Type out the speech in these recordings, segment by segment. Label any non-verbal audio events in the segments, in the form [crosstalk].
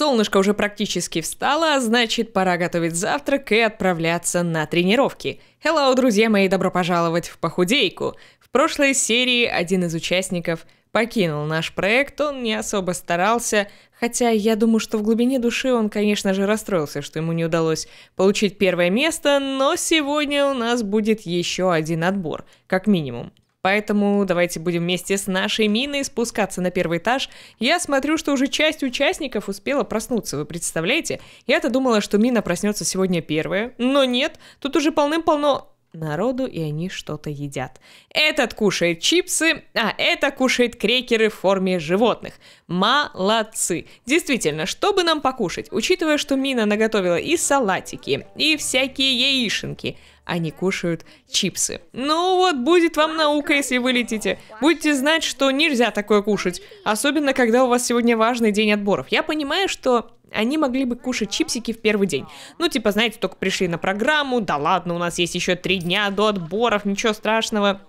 Солнышко уже практически встало, а значит, пора готовить завтрак и отправляться на тренировки. Hello, друзья мои, добро пожаловать в похудейку. В прошлой серии один из участников покинул наш проект, он не особо старался, хотя я думаю, что в глубине души он, конечно же, расстроился, что ему не удалось получить первое место, но сегодня у нас будет еще один отбор, как минимум. Поэтому давайте будем вместе с нашей миной спускаться на первый этаж. Я смотрю, что уже часть участников успела проснуться, вы представляете? Я-то думала, что мина проснется сегодня первая, но нет, тут уже полным-полно народу, и они что-то едят. Этот кушает чипсы, а это кушает крекеры в форме животных. Молодцы! Действительно, что бы нам покушать, учитывая, что Мина наготовила и салатики, и всякие яишенки, они кушают чипсы. Ну вот, будет вам наука, если вы летите. Будете знать, что нельзя такое кушать, особенно когда у вас сегодня важный день отборов. Я понимаю, что они могли бы кушать чипсики в первый день. Ну, типа, знаете, только пришли на программу, да ладно, у нас есть еще три дня до отборов, ничего страшного.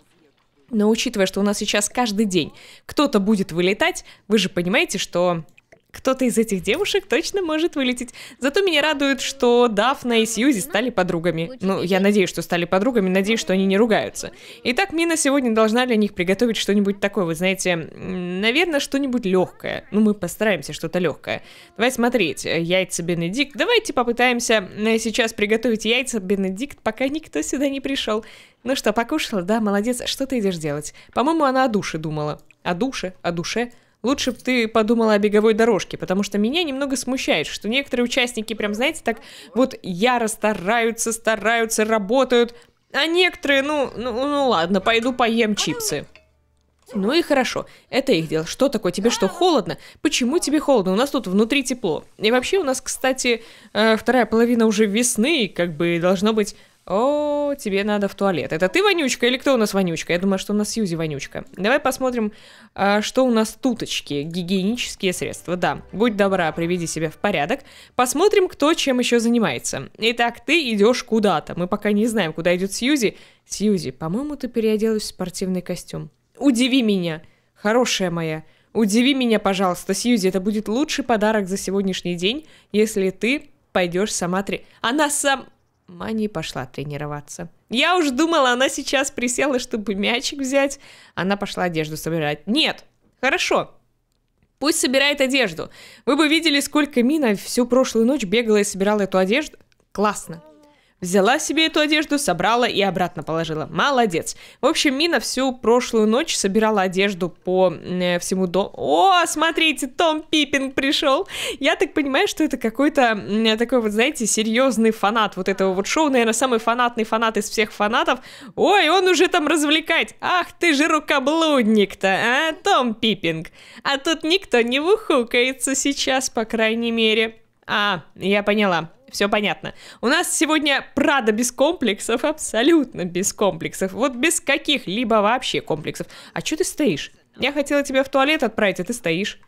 Но учитывая, что у нас сейчас каждый день кто-то будет вылетать, вы же понимаете, что кто-то из этих девушек точно может вылететь. Зато меня радует, что Дафна и Сьюзи стали подругами. Ну, я надеюсь, что стали подругами, надеюсь, что они не ругаются. Итак, Мина сегодня должна для них приготовить что-нибудь такое, вы знаете, наверное, что-нибудь легкое. Ну, мы постараемся что-то легкое. Давай смотреть, э, яйца Бенедикт. Давайте попытаемся э, сейчас приготовить яйца Бенедикт, пока никто сюда не пришел. Ну что, покушала? Да, молодец. Что ты идешь делать? По-моему, она о душе думала. О душе, о душе лучше бы ты подумала о беговой дорожке, потому что меня немного смущает, что некоторые участники прям, знаете, так вот яро стараются, стараются, работают, а некоторые, ну, ну, ну ладно, пойду поем чипсы. Ну и хорошо, это их дело. Что такое? Тебе что, холодно? Почему тебе холодно? У нас тут внутри тепло. И вообще у нас, кстати, э, вторая половина уже весны, и как бы должно быть о, тебе надо в туалет. Это ты вонючка или кто у нас вонючка? Я думаю, что у нас Сьюзи вонючка. Давай посмотрим, а, что у нас туточки. Гигиенические средства, да. Будь добра, приведи себя в порядок. Посмотрим, кто чем еще занимается. Итак, ты идешь куда-то. Мы пока не знаем, куда идет Сьюзи. Сьюзи, по-моему, ты переоделась в спортивный костюм. Удиви меня, хорошая моя. Удиви меня, пожалуйста, Сьюзи. Это будет лучший подарок за сегодняшний день, если ты пойдешь сама три... Она сам... Мани пошла тренироваться. Я уже думала, она сейчас присела, чтобы мячик взять. Она пошла одежду собирать. Нет, хорошо, Пусть собирает одежду. Вы бы видели, сколько Мина всю прошлую ночь бегала и собирала эту одежду. Классно. Взяла себе эту одежду, собрала и обратно положила. Молодец. В общем, Мина всю прошлую ночь собирала одежду по э, всему дому. О, смотрите, Том Пиппинг пришел. Я так понимаю, что это какой-то э, такой вот, знаете, серьезный фанат вот этого вот шоу. Наверное, самый фанатный фанат из всех фанатов. Ой, он уже там развлекать. Ах ты же рукоблудник-то, а, Том Пиппинг. А тут никто не выхукается сейчас, по крайней мере. А, я поняла. Все понятно. У нас сегодня Прада без комплексов, абсолютно без комплексов. Вот без каких-либо вообще комплексов. А что ты стоишь? Я хотела тебя в туалет отправить, а ты стоишь.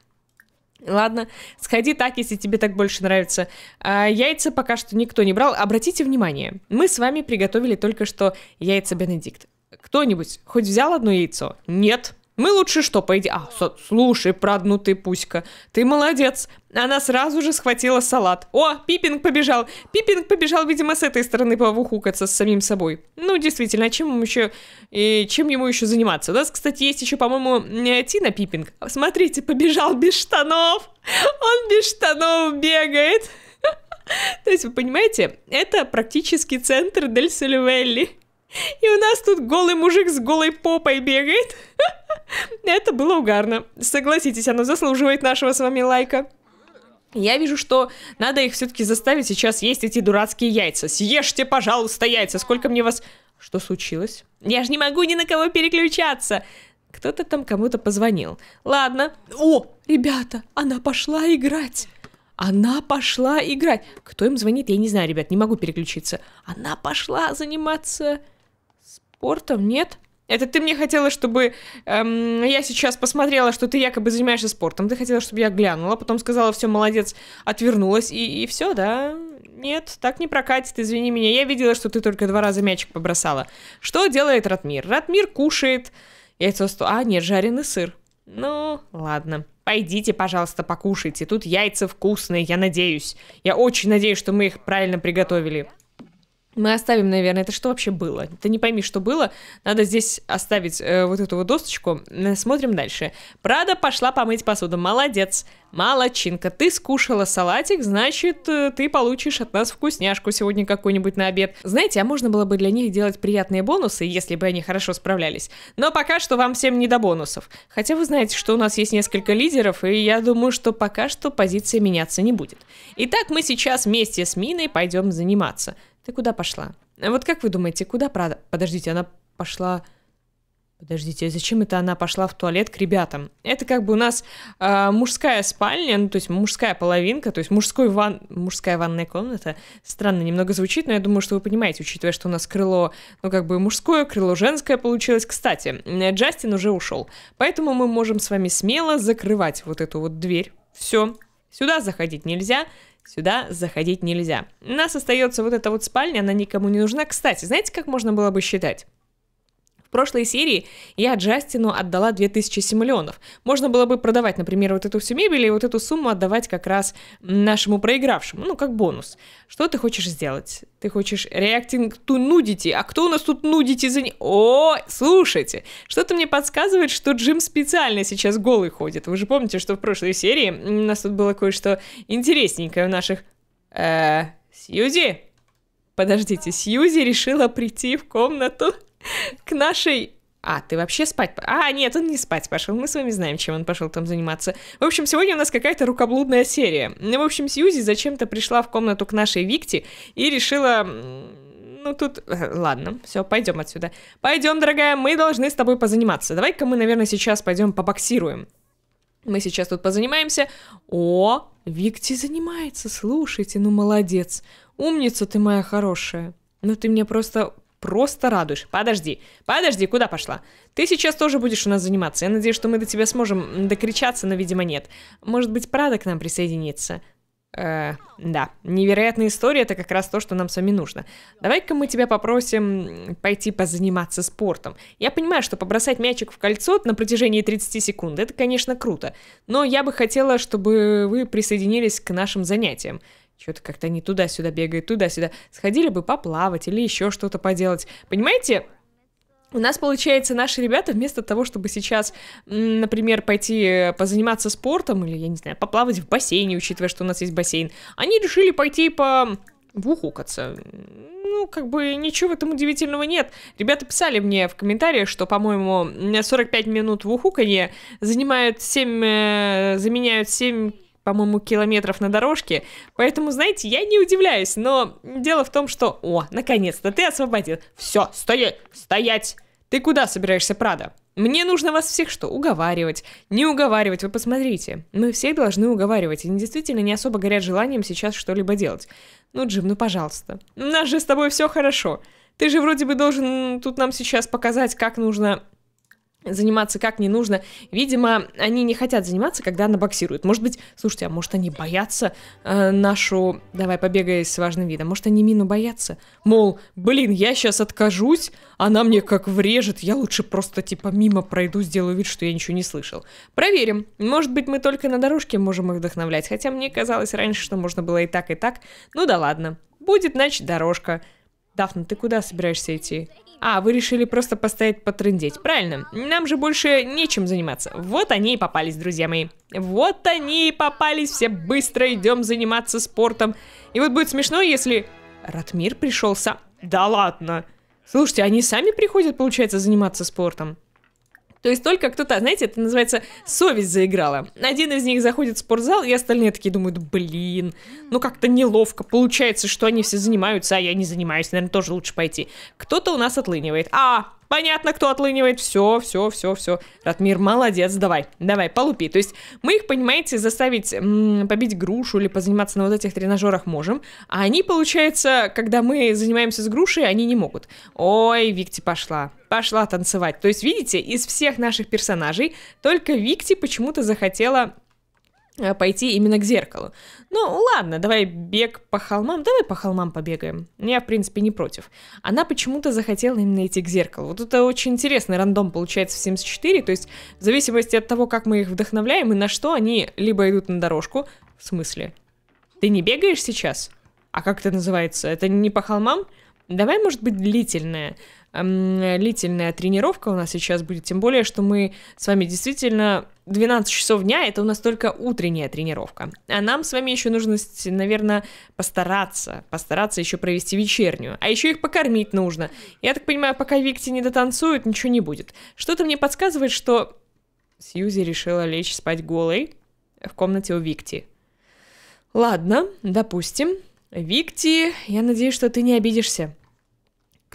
Ладно, сходи так, если тебе так больше нравится. А, яйца пока что никто не брал. Обратите внимание, мы с вами приготовили только что яйца Бенедикт. Кто-нибудь хоть взял одно яйцо? Нет. Мы лучше что, пойди... А, со... слушай, проднутый Пуська, ты молодец. Она сразу же схватила салат. О, Пиппинг побежал. Пиппинг побежал, видимо, с этой стороны повухукаться с самим собой. Ну, действительно, а чем ему еще... И чем ему еще заниматься? У нас, кстати, есть еще, по-моему, Тина Пиппинг. Смотрите, побежал без штанов. Он без штанов бегает. [laughs] То есть, вы понимаете, это практически центр Дель Сильвелли. И у нас тут голый мужик с голой попой бегает. [laughs] Это было угарно. Согласитесь, оно заслуживает нашего с вами лайка. Я вижу, что надо их все-таки заставить сейчас есть эти дурацкие яйца. Съешьте, пожалуйста, яйца. Сколько мне вас... Что случилось? Я же не могу ни на кого переключаться. Кто-то там кому-то позвонил. Ладно. О, ребята, она пошла играть. Она пошла играть. Кто им звонит, я не знаю, ребят, не могу переключиться. Она пошла заниматься спортом, нет? Это ты мне хотела, чтобы эм, я сейчас посмотрела, что ты якобы занимаешься спортом. Ты хотела, чтобы я глянула, потом сказала, все, молодец, отвернулась, и, и все, да? Нет, так не прокатит, извини меня. Я видела, что ты только два раза мячик побросала. Что делает Ратмир? Ратмир кушает яйцо сто... А, нет, жареный сыр. Ну, ладно. Пойдите, пожалуйста, покушайте. Тут яйца вкусные, я надеюсь. Я очень надеюсь, что мы их правильно приготовили мы оставим, наверное, это что вообще было? Ты не пойми, что было. Надо здесь оставить э, вот эту вот досточку. Смотрим дальше. Прада пошла помыть посуду. Молодец. Молодчинка. Ты скушала салатик, значит, э, ты получишь от нас вкусняшку сегодня какую-нибудь на обед. Знаете, а можно было бы для них делать приятные бонусы, если бы они хорошо справлялись. Но пока что вам всем не до бонусов. Хотя вы знаете, что у нас есть несколько лидеров, и я думаю, что пока что позиция меняться не будет. Итак, мы сейчас вместе с Миной пойдем заниматься. Ты куда пошла? А вот как вы думаете, куда правда? Подождите, она пошла... Подождите, зачем это она пошла в туалет к ребятам? Это как бы у нас э, мужская спальня, ну, то есть мужская половинка, то есть мужской ван... мужская ванная комната. Странно немного звучит, но я думаю, что вы понимаете, учитывая, что у нас крыло, ну, как бы мужское, крыло женское получилось. Кстати, Джастин уже ушел, поэтому мы можем с вами смело закрывать вот эту вот дверь. Все, сюда заходить нельзя, Сюда заходить нельзя. У нас остается вот эта вот спальня, она никому не нужна. Кстати, знаете, как можно было бы считать? прошлой серии я Джастину отдала 2000 симулионов. Можно было бы продавать, например, вот эту всю мебель и вот эту сумму отдавать как раз нашему проигравшему, ну, как бонус. Что ты хочешь сделать? Ты хочешь реактинг ту нудити, а кто у нас тут нудити за... О, слушайте, что-то мне подсказывает, что Джим специально сейчас голый ходит. Вы же помните, что в прошлой серии у нас тут было кое-что интересненькое в наших... Э, Сьюзи? Подождите, Сьюзи решила прийти в комнату к нашей а, ты вообще спать... А, нет, он не спать пошел. Мы с вами знаем, чем он пошел там заниматься. В общем, сегодня у нас какая-то рукоблудная серия. Ну, в общем, Сьюзи зачем-то пришла в комнату к нашей Викте и решила... Ну, тут... Э, ладно, все, пойдем отсюда. Пойдем, дорогая, мы должны с тобой позаниматься. Давай-ка мы, наверное, сейчас пойдем побоксируем. Мы сейчас тут позанимаемся. О, Викти занимается, слушайте, ну молодец. Умница ты моя хорошая. Ну ты мне просто просто радуешь. Подожди, подожди, куда пошла? Ты сейчас тоже будешь у нас заниматься. Я надеюсь, что мы до тебя сможем докричаться, но, видимо, нет. Может быть, Прада к нам присоединится? Э, да, невероятная история это как раз то, что нам с вами нужно. Давай-ка мы тебя попросим пойти позаниматься спортом. Я понимаю, что побросать мячик в кольцо на протяжении 30 секунд это, конечно, круто, но я бы хотела, чтобы вы присоединились к нашим занятиям. Что-то как-то не туда-сюда бегает, туда-сюда. Сходили бы поплавать или еще что-то поделать. Понимаете, у нас, получается, наши ребята вместо того, чтобы сейчас, например, пойти э, позаниматься спортом или, я не знаю, поплавать в бассейне, учитывая, что у нас есть бассейн, они решили пойти по вухукаться. Ну, как бы ничего в этом удивительного нет. Ребята писали мне в комментариях, что, по-моему, 45 минут в ухуканье занимают 7, э, заменяют 7 по-моему, километров на дорожке. Поэтому, знаете, я не удивляюсь, но дело в том, что... О, наконец-то ты освободил. Все, стоять, стоять. Ты куда собираешься, Прада? Мне нужно вас всех что, уговаривать? Не уговаривать, вы посмотрите. Мы все должны уговаривать, они действительно не особо горят желанием сейчас что-либо делать. Ну, Джим, ну пожалуйста. У нас же с тобой все хорошо. Ты же вроде бы должен тут нам сейчас показать, как нужно заниматься как не нужно. Видимо, они не хотят заниматься, когда она боксирует. Может быть, слушайте, а может они боятся э, нашу... Давай, побегай с важным видом. Может, они Мину боятся? Мол, блин, я сейчас откажусь, она мне как врежет, я лучше просто типа мимо пройду, сделаю вид, что я ничего не слышал. Проверим. Может быть, мы только на дорожке можем их вдохновлять. Хотя мне казалось раньше, что можно было и так, и так. Ну да ладно. Будет, значит, дорожка. Дафна, ты куда собираешься идти? А, вы решили просто постоять потрындеть. Правильно, нам же больше нечем заниматься. Вот они и попались, друзья мои. Вот они и попались, все быстро идем заниматься спортом. И вот будет смешно, если... Ратмир пришелся. Да ладно. Слушайте, они сами приходят, получается, заниматься спортом? То есть только кто-то, знаете, это называется совесть заиграла. Один из них заходит в спортзал, и остальные такие думают, блин, ну как-то неловко получается, что они все занимаются, а я не занимаюсь, наверное, тоже лучше пойти. Кто-то у нас отлынивает. А, понятно, кто отлынивает, все, все, все, все. Ратмир, молодец, давай, давай, полупи. То есть мы их, понимаете, заставить м -м, побить грушу или позаниматься на вот этих тренажерах можем, а они, получается, когда мы занимаемся с грушей, они не могут. Ой, Викти пошла пошла танцевать. То есть, видите, из всех наших персонажей только Викти почему-то захотела Э, пойти именно к зеркалу. Ну, ладно, давай бег по холмам, давай по холмам побегаем. Я, в принципе, не против. Она почему-то захотела именно идти к зеркалу. Вот это очень интересный рандом получается в Sims 4, то есть в зависимости от того, как мы их вдохновляем и на что, они либо идут на дорожку, в смысле, ты не бегаешь сейчас? А как это называется? Это не по холмам? Давай, может быть, длительное длительная тренировка у нас сейчас будет, тем более, что мы с вами действительно 12 часов дня это у нас только утренняя тренировка. А нам с вами еще нужно, наверное, постараться, постараться еще провести вечернюю. А еще их покормить нужно. Я так понимаю, пока Викти не дотанцует, ничего не будет. Что-то мне подсказывает, что Сьюзи решила лечь спать голой в комнате у Викти. Ладно, допустим. Викти, я надеюсь, что ты не обидишься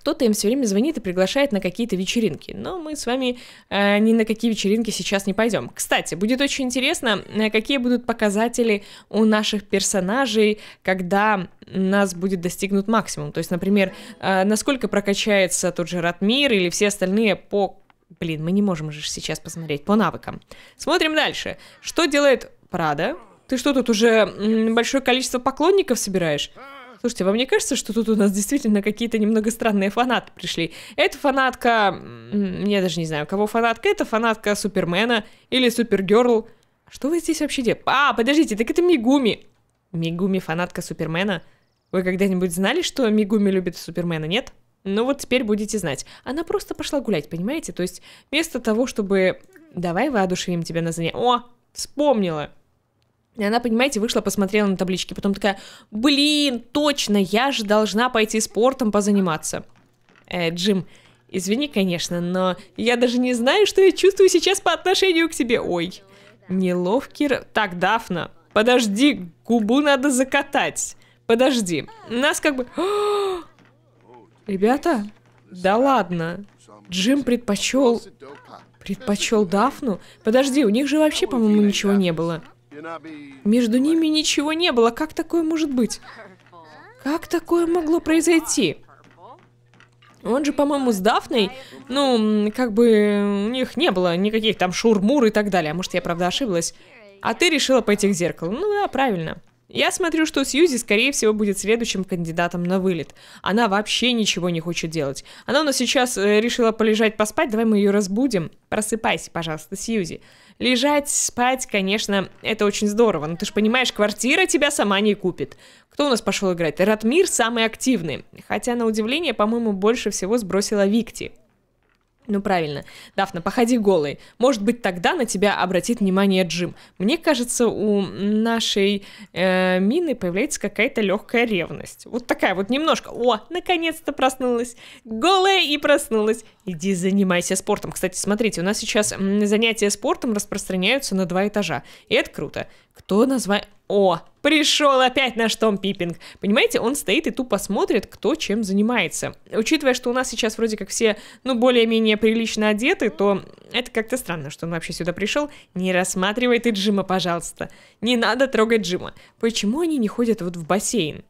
кто-то им все время звонит и приглашает на какие-то вечеринки. Но мы с вами э, ни на какие вечеринки сейчас не пойдем. Кстати, будет очень интересно, э, какие будут показатели у наших персонажей, когда нас будет достигнут максимум. То есть, например, э, насколько прокачается тот же Ратмир или все остальные по... Блин, мы не можем же сейчас посмотреть по навыкам. Смотрим дальше. Что делает Прада? Ты что, тут уже большое количество поклонников собираешь? Слушайте, вам не кажется, что тут у нас действительно какие-то немного странные фанаты пришли? Это фанатка... Я даже не знаю, кого фанатка. Это фанатка Супермена или Супергерл. Что вы здесь вообще делаете? А, подождите, так это Мигуми. Мигуми фанатка Супермена. Вы когда-нибудь знали, что Мигуми любит Супермена, нет? Ну вот теперь будете знать. Она просто пошла гулять, понимаете? То есть вместо того, чтобы... Давай воодушевим тебя на занятие. О, вспомнила. И она, понимаете, вышла, посмотрела на таблички, потом такая, блин, точно, я же должна пойти спортом позаниматься. Э, Джим, извини, конечно, но я даже не знаю, что я чувствую сейчас по отношению к тебе. Ой, неловкий... Так, Дафна, подожди, губу надо закатать. Подожди, нас как бы... [gasps] Ребята, да ладно. Джим предпочел... Предпочел Дафну? Подожди, у них же вообще, по-моему, ничего не было. Между ними ничего не было. Как такое может быть? Как такое могло произойти? Он же, по-моему, с Дафной, ну, как бы у них не было никаких там шурмур и так далее. Может, я правда ошиблась. А ты решила пойти к зеркалу. Ну да, правильно. Я смотрю, что Сьюзи, скорее всего, будет следующим кандидатом на вылет. Она вообще ничего не хочет делать. Она у нас сейчас э, решила полежать поспать, давай мы ее разбудим. Просыпайся, пожалуйста, Сьюзи. Лежать, спать, конечно, это очень здорово, но ты же понимаешь, квартира тебя сама не купит. Кто у нас пошел играть? Ратмир самый активный. Хотя, на удивление, по-моему, больше всего сбросила Викти. Ну правильно. Дафна, походи голой. Может быть, тогда на тебя обратит внимание Джим. Мне кажется, у нашей э, мины появляется какая-то легкая ревность. Вот такая вот немножко. О, наконец-то проснулась. Голая и проснулась. Иди занимайся спортом. Кстати, смотрите, у нас сейчас занятия спортом распространяются на два этажа. И это круто. Кто назвал... О, пришел опять наш Том Пиппинг. Понимаете, он стоит и тупо смотрит, кто чем занимается. Учитывая, что у нас сейчас вроде как все, ну, более-менее прилично одеты, то это как-то странно, что он вообще сюда пришел. Не рассматривай ты Джима, пожалуйста. Не надо трогать Джима. Почему они не ходят вот в бассейн?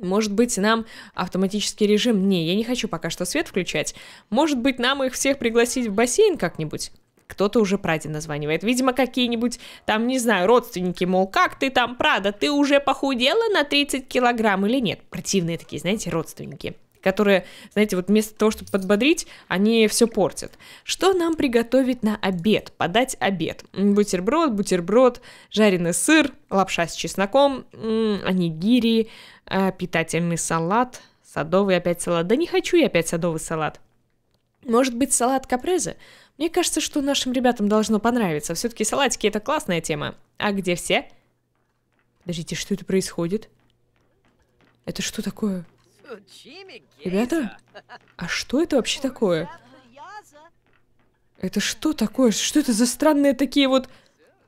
Может быть, нам автоматический режим... Не, я не хочу пока что свет включать. Может быть, нам их всех пригласить в бассейн как-нибудь? кто-то уже Праде названивает. Видимо, какие-нибудь, там, не знаю, родственники, мол, как ты там, Прада, ты уже похудела на 30 килограмм или нет? Противные такие, знаете, родственники которые, знаете, вот вместо того, чтобы подбодрить, они все портят. Что нам приготовить на обед? Подать обед. Бутерброд, бутерброд, жареный сыр, лапша с чесноком, анигири, э, питательный салат, садовый опять салат. Да не хочу я опять садовый салат. Может быть, салат капрезе? Мне кажется, что нашим ребятам должно понравиться. Все-таки салатики это классная тема. А где все? Подождите, что это происходит? Это что такое? Ребята? А что это вообще такое? Это что такое? Что это за странные такие вот...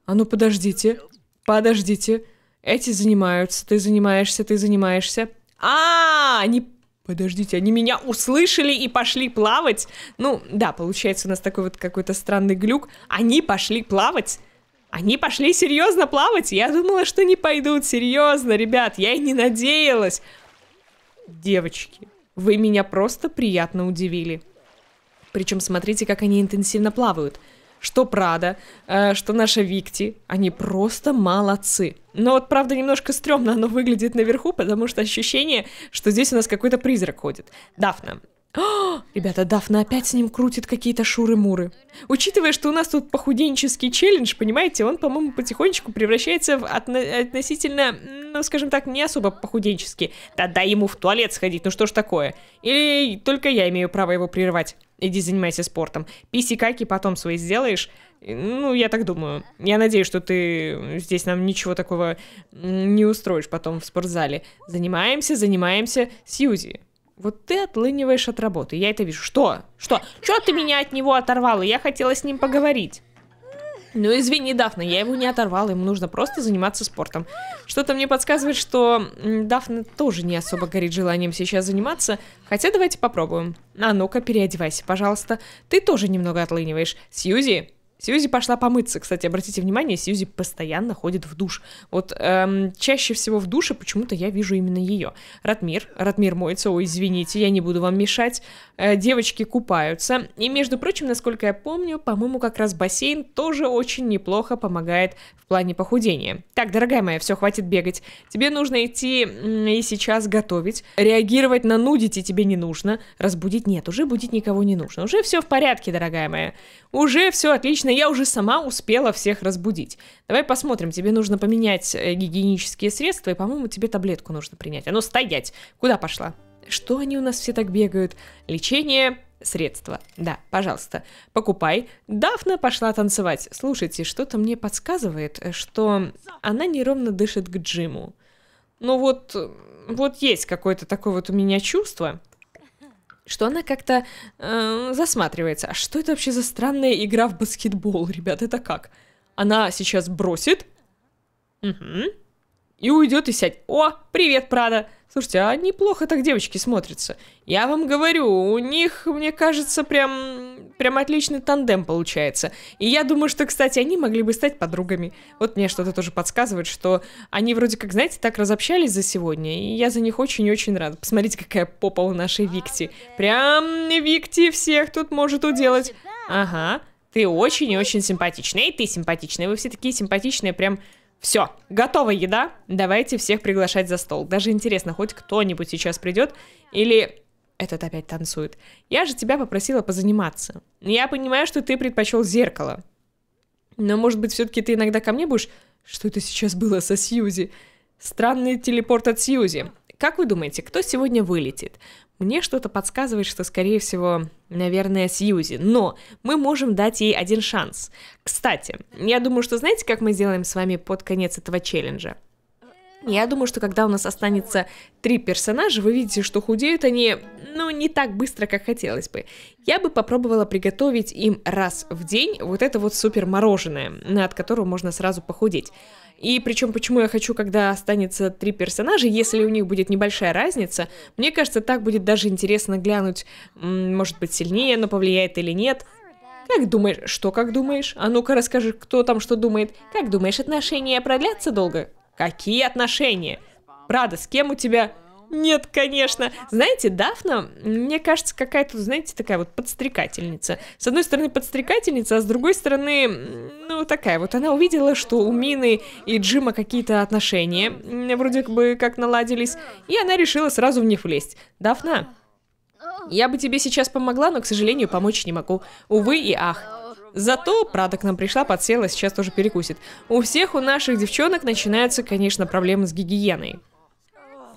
А ну подождите. Подождите. Эти занимаются, ты занимаешься, ты занимаешься. А, они Подождите, они меня услышали и пошли плавать? Ну, да, получается у нас такой вот какой-то странный глюк. Они пошли плавать? Они пошли серьезно плавать? Я думала, что не пойдут серьезно, ребят, я и не надеялась. Девочки, вы меня просто приятно удивили. Причем смотрите, как они интенсивно плавают что Прада, э, что наша Викти, они просто молодцы. Но вот, правда, немножко стрёмно оно выглядит наверху, потому что ощущение, что здесь у нас какой-то призрак ходит. Дафна, о, [gasps] ребята, Дафна опять с ним крутит какие-то шуры-муры. Учитывая, что у нас тут похуденческий челлендж, понимаете, он, по-моему, потихонечку превращается в отно относительно, ну, скажем так, не особо похуденческий. Да дай ему в туалет сходить, ну что ж такое. Или только я имею право его прерывать. Иди занимайся спортом. Писи-каки потом свои сделаешь. Ну, я так думаю. Я надеюсь, что ты здесь нам ничего такого не устроишь потом в спортзале. Занимаемся, занимаемся. Сьюзи, вот ты отлыниваешь от работы. Я это вижу. Что? Что? Что ты меня от него оторвала? Я хотела с ним поговорить. Ну извини, Дафна, я его не оторвала, ему нужно просто заниматься спортом. Что-то мне подсказывает, что Дафна тоже не особо горит желанием сейчас заниматься, хотя давайте попробуем. А ну-ка, переодевайся, пожалуйста. Ты тоже немного отлыниваешь. Сьюзи, Сьюзи пошла помыться. Кстати, обратите внимание, Сьюзи постоянно ходит в душ. Вот эм, чаще всего в душе почему-то я вижу именно ее. Ратмир. Ратмир моется. Ой, извините, я не буду вам мешать. Э, девочки купаются. И, между прочим, насколько я помню, по-моему, как раз бассейн тоже очень неплохо помогает в плане похудения. Так, дорогая моя, все, хватит бегать. Тебе нужно идти и сейчас готовить. Реагировать на нудите тебе не нужно. Разбудить нет, уже будить никого не нужно. Уже все в порядке, дорогая моя. Уже все отлично я уже сама успела всех разбудить. Давай посмотрим, тебе нужно поменять э, гигиенические средства, и, по-моему, тебе таблетку нужно принять. А ну, стоять! Куда пошла? Что они у нас все так бегают? Лечение, средства. Да, пожалуйста, покупай. Дафна пошла танцевать. Слушайте, что-то мне подсказывает, э, что она неровно дышит к Джиму. Ну вот, э, вот есть какое-то такое вот у меня чувство, что она как-то э, засматривается. А что это вообще за странная игра в баскетбол, ребят? Это как? Она сейчас бросит. Угу и уйдет и сядь. О, привет, Прада! Слушайте, а неплохо так девочки смотрятся. Я вам говорю, у них, мне кажется, прям, прям отличный тандем получается. И я думаю, что, кстати, они могли бы стать подругами. Вот мне что-то тоже подсказывает, что они вроде как, знаете, так разобщались за сегодня, и я за них очень очень рада. Посмотрите, какая попа у нашей Викти. Прям Викти всех тут может уделать. Ага, ты очень и очень симпатичная, и ты симпатичная. Вы все такие симпатичные, прям... Все, готова еда, давайте всех приглашать за стол. Даже интересно, хоть кто-нибудь сейчас придет или этот опять танцует. Я же тебя попросила позаниматься. Я понимаю, что ты предпочел зеркало. Но, может быть, все-таки ты иногда ко мне будешь... Что это сейчас было со Сьюзи? Странный телепорт от Сьюзи. Как вы думаете, кто сегодня вылетит? Мне что-то подсказывает, что, скорее всего, наверное, Сьюзи. Но мы можем дать ей один шанс. Кстати, я думаю, что знаете, как мы сделаем с вами под конец этого челленджа? Я думаю, что когда у нас останется три персонажа, вы видите, что худеют они, ну, не так быстро, как хотелось бы. Я бы попробовала приготовить им раз в день вот это вот супер мороженое, от которого можно сразу похудеть. И причем, почему я хочу, когда останется три персонажа, если у них будет небольшая разница, мне кажется, так будет даже интересно глянуть, может быть, сильнее, но повлияет или нет. Как думаешь? Что как думаешь? А ну-ка расскажи, кто там что думает. Как думаешь, отношения продлятся долго? Какие отношения? Правда, с кем у тебя? Нет, конечно. Знаете, Дафна, мне кажется, какая-то, знаете, такая вот подстрекательница. С одной стороны, подстрекательница, а с другой стороны, ну, такая вот. Она увидела, что у Мины и Джима какие-то отношения, вроде бы как наладились, и она решила сразу в них влезть. Дафна, я бы тебе сейчас помогла, но, к сожалению, помочь не могу. Увы и ах. Зато Прада к нам пришла, подсела, сейчас тоже перекусит. У всех у наших девчонок начинаются, конечно, проблемы с гигиеной.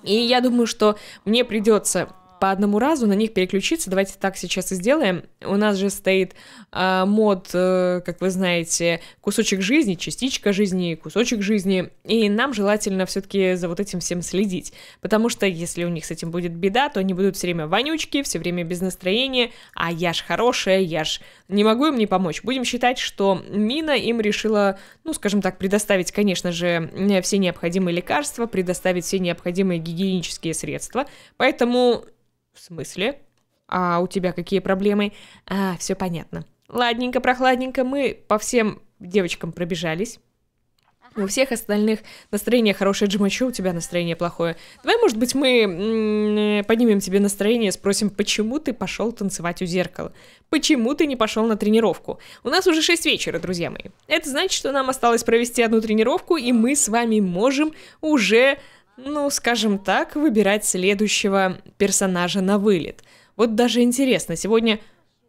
И я думаю, что мне придется по одному разу на них переключиться. Давайте так сейчас и сделаем. У нас же стоит э, мод, э, как вы знаете, кусочек жизни, частичка жизни, кусочек жизни. И нам желательно все-таки за вот этим всем следить. Потому что если у них с этим будет беда, то они будут все время вонючки, все время без настроения. А я ж хорошая, я ж не могу им не помочь. Будем считать, что Мина им решила, ну, скажем так, предоставить, конечно же, все необходимые лекарства, предоставить все необходимые гигиенические средства. Поэтому в смысле? А у тебя какие проблемы? А, все понятно. Ладненько, прохладненько, мы по всем девочкам пробежались. У всех остальных настроение хорошее, Джимачу, у тебя настроение плохое. Давай, может быть, мы поднимем тебе настроение, спросим, почему ты пошел танцевать у зеркала? Почему ты не пошел на тренировку? У нас уже 6 вечера, друзья мои. Это значит, что нам осталось провести одну тренировку, и мы с вами можем уже ну, скажем так, выбирать следующего персонажа на вылет. Вот даже интересно, сегодня...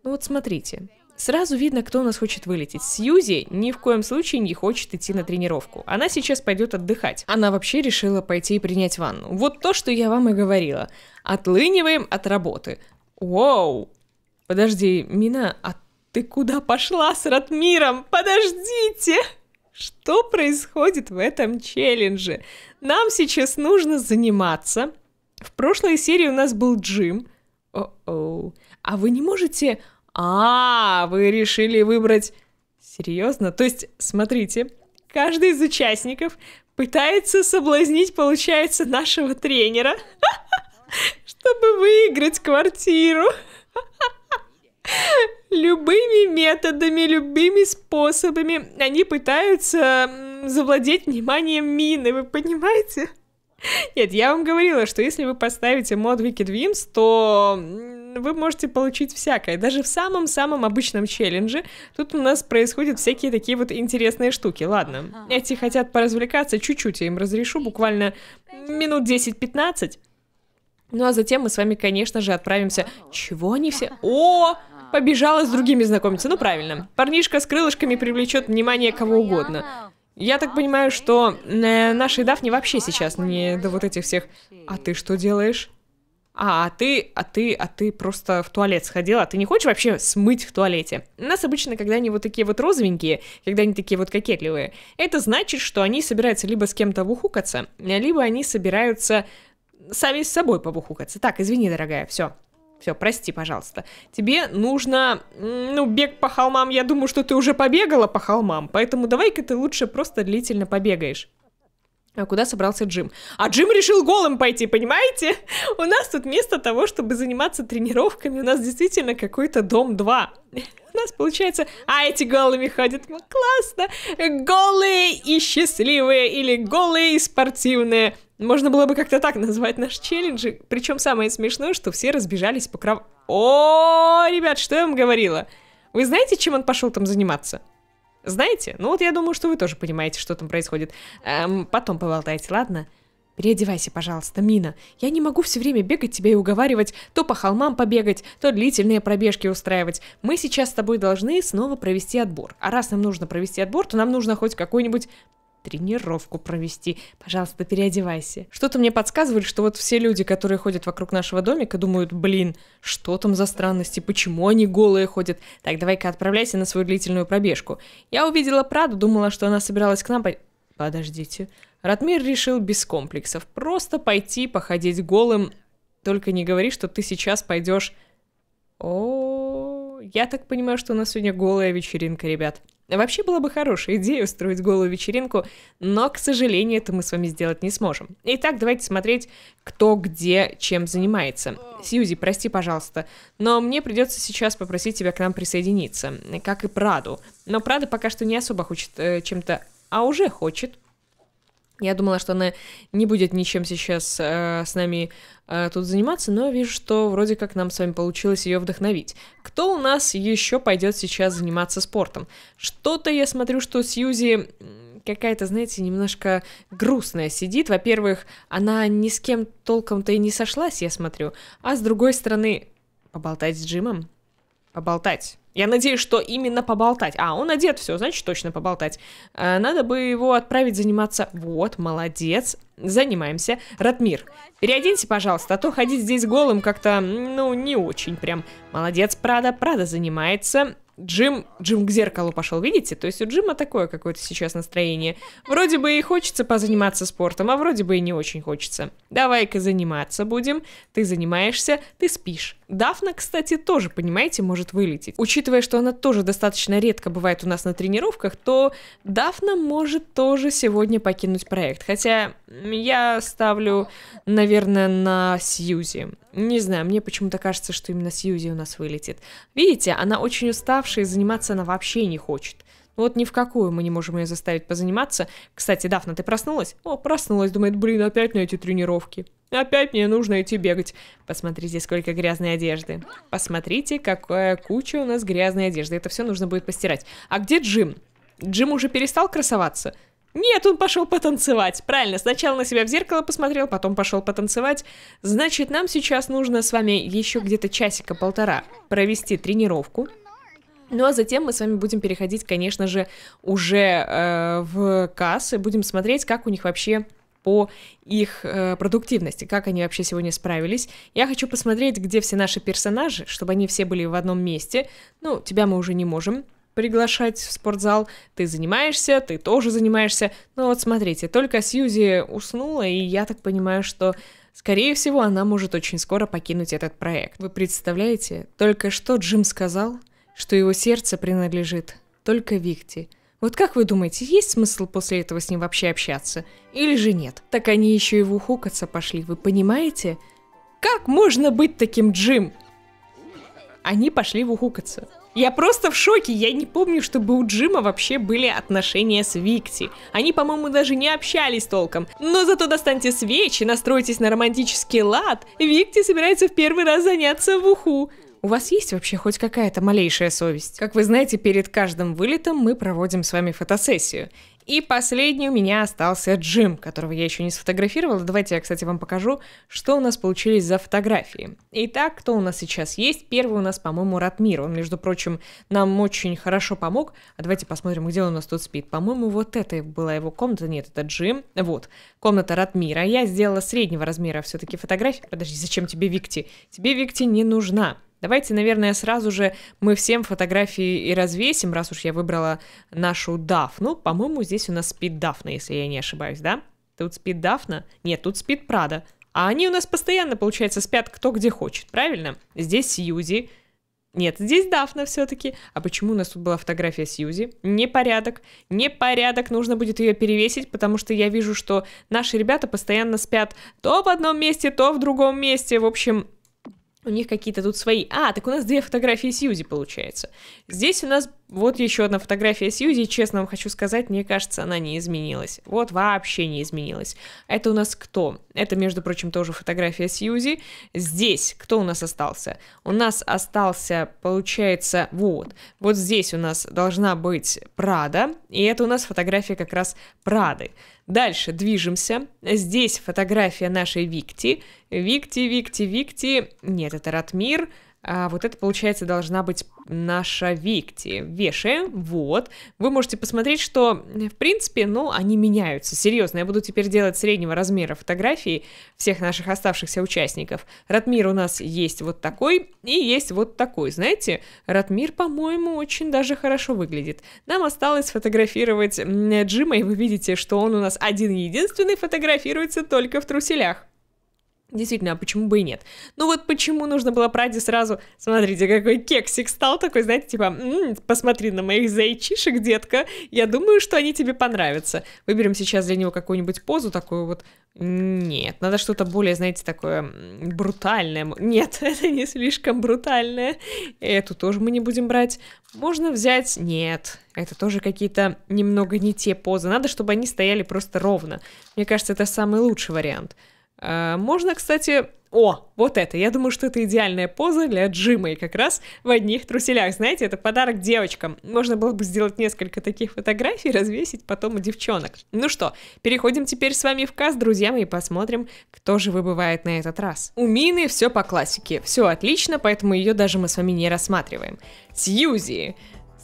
Ну вот смотрите, Сразу видно, кто у нас хочет вылететь. Сьюзи ни в коем случае не хочет идти на тренировку. Она сейчас пойдет отдыхать. Она вообще решила пойти и принять ванну. Вот то, что я вам и говорила. Отлыниваем от работы. Воу! Подожди, Мина, а ты куда пошла с Ратмиром? Подождите! Что происходит в этом челлендже? Нам сейчас нужно заниматься. В прошлой серии у нас был Джим. О-оу. А вы не можете... А, -а вы решили выбрать... Серьезно? То есть, смотрите, каждый из участников пытается соблазнить, получается, нашего тренера, [laughs] чтобы выиграть квартиру. [laughs] Любыми методами, любыми способами они пытаются завладеть вниманием мины, вы понимаете? Нет, я вам говорила, что если вы поставите мод Wicked Dreams, то вы можете получить всякое. Даже в самом-самом обычном челлендже тут у нас происходят всякие такие вот интересные штуки. Ладно, эти хотят поразвлекаться, чуть-чуть я им разрешу, буквально минут 10-15. Ну а затем мы с вами, конечно же, отправимся... Чего они все... [laughs] О! А. Побежала с другими знакомиться. Ну правильно. Парнишка с крылышками привлечет внимание кого угодно. Я так понимаю, что э, нашей Дафне вообще сейчас не до вот этих всех «А ты что делаешь?» А, а ты, а ты, а ты просто в туалет сходила, а ты не хочешь вообще смыть в туалете? Нас обычно, когда они вот такие вот розовенькие, когда они такие вот кокетливые, это значит, что они собираются либо с кем-то вухукаться, либо они собираются сами с собой побухукаться. Так, извини, дорогая, все, все, прости, пожалуйста. Тебе нужно, ну, бег по холмам. Я думаю, что ты уже побегала по холмам, поэтому давай-ка ты лучше просто длительно побегаешь. А куда собрался Джим? А Джим решил голым пойти, понимаете? У нас тут вместо того, чтобы заниматься тренировками, у нас действительно какой-то дом 2. У нас получается, а эти голыми ходят, классно, голые и счастливые, или голые и спортивные. Можно было бы как-то так назвать наш челлендж. Причем самое смешное, что все разбежались по кров... О, ребят, что я вам говорила? Вы знаете, чем он пошел там заниматься? Знаете? Ну вот я думаю, что вы тоже понимаете, что там происходит. Эм, потом поболтайте, ладно? Переодевайся, пожалуйста, Мина. Я не могу все время бегать тебя и уговаривать то по холмам побегать, то длительные пробежки устраивать. Мы сейчас с тобой должны снова провести отбор. А раз нам нужно провести отбор, то нам нужно хоть какой-нибудь тренировку провести. Пожалуйста, переодевайся. Что-то мне подсказывали, что вот все люди, которые ходят вокруг нашего домика, думают, блин, что там за странности, почему они голые ходят? Так, давай-ка отправляйся на свою длительную пробежку. Я увидела Праду, думала, что она собиралась к нам... По... Подождите. Ратмир решил без комплексов просто пойти походить голым. Только не говори, что ты сейчас пойдешь... О, я так понимаю, что у нас сегодня голая вечеринка, ребят. Вообще была бы хорошая идея устроить голую вечеринку, но, к сожалению, это мы с вами сделать не сможем. Итак, давайте смотреть, кто где чем занимается. Сьюзи, прости, пожалуйста, но мне придется сейчас попросить тебя к нам присоединиться, как и Праду. Но Прада пока что не особо хочет э, чем-то, а уже хочет я думала, что она не будет ничем сейчас э, с нами э, тут заниматься, но вижу, что вроде как нам с вами получилось ее вдохновить. Кто у нас еще пойдет сейчас заниматься спортом? Что-то я смотрю, что Сьюзи какая-то, знаете, немножко грустная сидит. Во-первых, она ни с кем толком-то и не сошлась, я смотрю. А с другой стороны, поболтать с Джимом? Поболтать. Я надеюсь, что именно поболтать. А, он одет, все, значит, точно поболтать. Э, надо бы его отправить заниматься. Вот, молодец. Занимаемся. Ратмир, переоденься, пожалуйста, а то ходить здесь голым как-то, ну, не очень прям. Молодец, Прада. Прада занимается. Джим, Джим к зеркалу пошел, видите? То есть у Джима такое какое-то сейчас настроение. Вроде бы и хочется позаниматься спортом, а вроде бы и не очень хочется. Давай-ка заниматься будем. Ты занимаешься, ты спишь. Дафна, кстати, тоже, понимаете, может вылететь. Учитывая, что она тоже достаточно редко бывает у нас на тренировках, то Дафна может тоже сегодня покинуть проект. Хотя я ставлю, наверное, на Сьюзи. Не знаю, мне почему-то кажется, что именно Сьюзи у нас вылетит. Видите, она очень уставшая, и заниматься она вообще не хочет. Ну вот ни в какую мы не можем ее заставить позаниматься. Кстати, Дафна, ты проснулась? О, проснулась, думает, блин, опять на эти тренировки. Опять мне нужно идти бегать. Посмотрите, сколько грязной одежды. Посмотрите, какая куча у нас грязной одежды. Это все нужно будет постирать. А где Джим? Джим уже перестал красоваться? Нет, он пошел потанцевать. Правильно, сначала на себя в зеркало посмотрел, потом пошел потанцевать. Значит, нам сейчас нужно с вами еще где-то часика-полтора провести тренировку. Ну а затем мы с вами будем переходить, конечно же, уже э, в кассы, будем смотреть, как у них вообще по их э, продуктивности, как они вообще сегодня справились. Я хочу посмотреть, где все наши персонажи, чтобы они все были в одном месте. Ну, тебя мы уже не можем приглашать в спортзал. Ты занимаешься, ты тоже занимаешься. Но вот смотрите, только Сьюзи уснула, и я так понимаю, что Скорее всего, она может очень скоро покинуть этот проект. Вы представляете, только что Джим сказал, что его сердце принадлежит только Викти. Вот как вы думаете, есть смысл после этого с ним вообще общаться? Или же нет? Так они еще и в ухукаться пошли, вы понимаете? Как можно быть таким Джим? Они пошли в ухукаться. Я просто в шоке, я не помню, чтобы у Джима вообще были отношения с Викти. Они, по-моему, даже не общались толком. Но зато достаньте свечи, настройтесь на романтический лад, Викти собирается в первый раз заняться в уху. У вас есть вообще хоть какая-то малейшая совесть? Как вы знаете, перед каждым вылетом мы проводим с вами фотосессию. И последний у меня остался Джим, которого я еще не сфотографировала. Давайте я, кстати, вам покажу, что у нас получились за фотографии. Итак, кто у нас сейчас есть? Первый у нас, по-моему, Ратмир. Он, между прочим, нам очень хорошо помог. А давайте посмотрим, где он у нас тут спит. По-моему, вот это была его комната. Нет, это Джим. Вот, комната Ратмира. Я сделала среднего размера все-таки фотографию. Подожди, зачем тебе Викти? Тебе Викти не нужна. Давайте, наверное, сразу же мы всем фотографии и развесим, раз уж я выбрала нашу Дафну. По-моему, здесь у нас спит Дафна, если я не ошибаюсь, да? Тут спит Дафна? Нет, тут спит Прада. А они у нас постоянно, получается, спят кто где хочет, правильно? Здесь Сьюзи. Нет, здесь Дафна все-таки. А почему у нас тут была фотография Сьюзи? Непорядок. Непорядок. Нужно будет ее перевесить, потому что я вижу, что наши ребята постоянно спят то в одном месте, то в другом месте. В общем, у них какие-то тут свои. А, так у нас две фотографии Сьюзи, получается. Здесь у нас вот еще одна фотография Сьюзи, честно вам хочу сказать, мне кажется, она не изменилась. Вот вообще не изменилась. Это у нас кто? Это, между прочим, тоже фотография Сьюзи. Здесь кто у нас остался? У нас остался, получается, вот. Вот здесь у нас должна быть Прада, и это у нас фотография как раз Прады. Дальше движемся. Здесь фотография нашей Викти. Викти, Викти, Викти. Нет, это Ратмир. А вот это, получается, должна быть наша Викти. Веше, вот. Вы можете посмотреть, что, в принципе, ну, они меняются. Серьезно, я буду теперь делать среднего размера фотографии всех наших оставшихся участников. Ратмир у нас есть вот такой и есть вот такой. Знаете, Ратмир, по-моему, очень даже хорошо выглядит. Нам осталось фотографировать Джима, и вы видите, что он у нас один-единственный фотографируется только в труселях. Действительно, а почему бы и нет? Ну вот почему нужно было Праде сразу... Смотрите, какой кексик стал такой, знаете, типа, м-м, посмотри на моих зайчишек, детка, я думаю, что они тебе понравятся. Выберем сейчас для него какую-нибудь позу такую вот... Нет, надо что-то более, знаете, такое брутальное. Нет, [laughs] это не слишком брутальное. Эту тоже мы не будем брать. Можно взять... Нет, это тоже какие-то немного не те позы. Надо, чтобы они стояли просто ровно. Мне кажется, это самый лучший вариант. А, можно, кстати, о, вот это, я думаю, что это идеальная поза для джима, и как раз в одних труселях, знаете, это подарок девочкам. Можно было бы сделать несколько таких фотографий, развесить потом у девчонок. Ну что, переходим теперь с вами в КАС, друзья мои, и посмотрим, кто же выбывает на этот раз. У Мины все по классике, все отлично, поэтому ее даже мы с вами не рассматриваем. Сьюзи.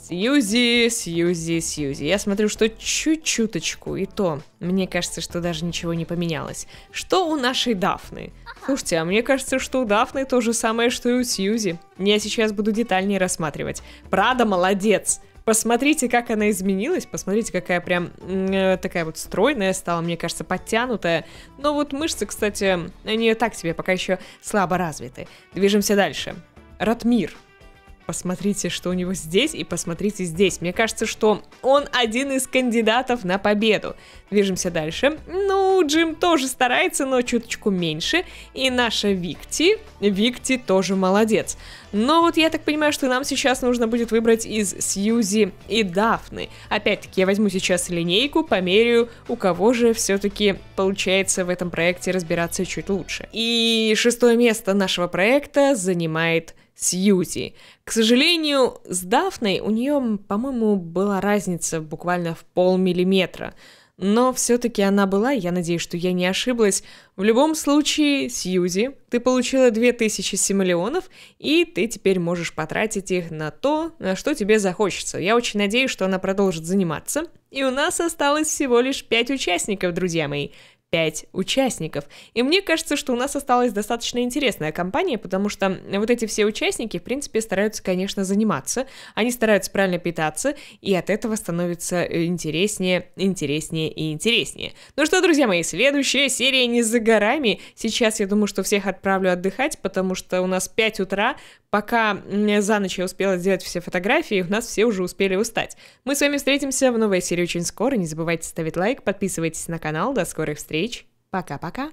Сьюзи, Сьюзи, Сьюзи. Я смотрю, что чуть-чуточку, и то, мне кажется, что даже ничего не поменялось. Что у нашей Дафны? Слушайте, а мне кажется, что у Дафны то же самое, что и у Сьюзи. Я сейчас буду детальнее рассматривать. Прада молодец! Посмотрите, как она изменилась, посмотрите, какая прям э, такая вот стройная стала, мне кажется, подтянутая. Но вот мышцы, кстати, они так себе пока еще слабо развиты. Движемся дальше. Ратмир посмотрите, что у него здесь, и посмотрите здесь. Мне кажется, что он один из кандидатов на победу. Движемся дальше. Ну, Джим тоже старается, но чуточку меньше. И наша Викти, Викти тоже молодец. Но вот я так понимаю, что нам сейчас нужно будет выбрать из Сьюзи и Дафны. Опять-таки, я возьму сейчас линейку, померю, у кого же все-таки получается в этом проекте разбираться чуть лучше. И шестое место нашего проекта занимает Сьюзи. К сожалению, с Дафной у нее, по-моему, была разница буквально в полмиллиметра. Но все-таки она была, я надеюсь, что я не ошиблась. В любом случае, Сьюзи, ты получила 2000 симолеонов, и ты теперь можешь потратить их на то, на что тебе захочется. Я очень надеюсь, что она продолжит заниматься. И у нас осталось всего лишь 5 участников, друзья мои пять участников. И мне кажется, что у нас осталась достаточно интересная компания, потому что вот эти все участники, в принципе, стараются, конечно, заниматься, они стараются правильно питаться, и от этого становится э, интереснее, интереснее и интереснее. Ну что, друзья мои, следующая серия не за горами. Сейчас я думаю, что всех отправлю отдыхать, потому что у нас 5 утра, пока за ночь я успела сделать все фотографии, у нас все уже успели устать. Мы с вами встретимся в новой серии очень скоро, не забывайте ставить лайк, подписывайтесь на канал, до скорых встреч! встреч. Пока-пока.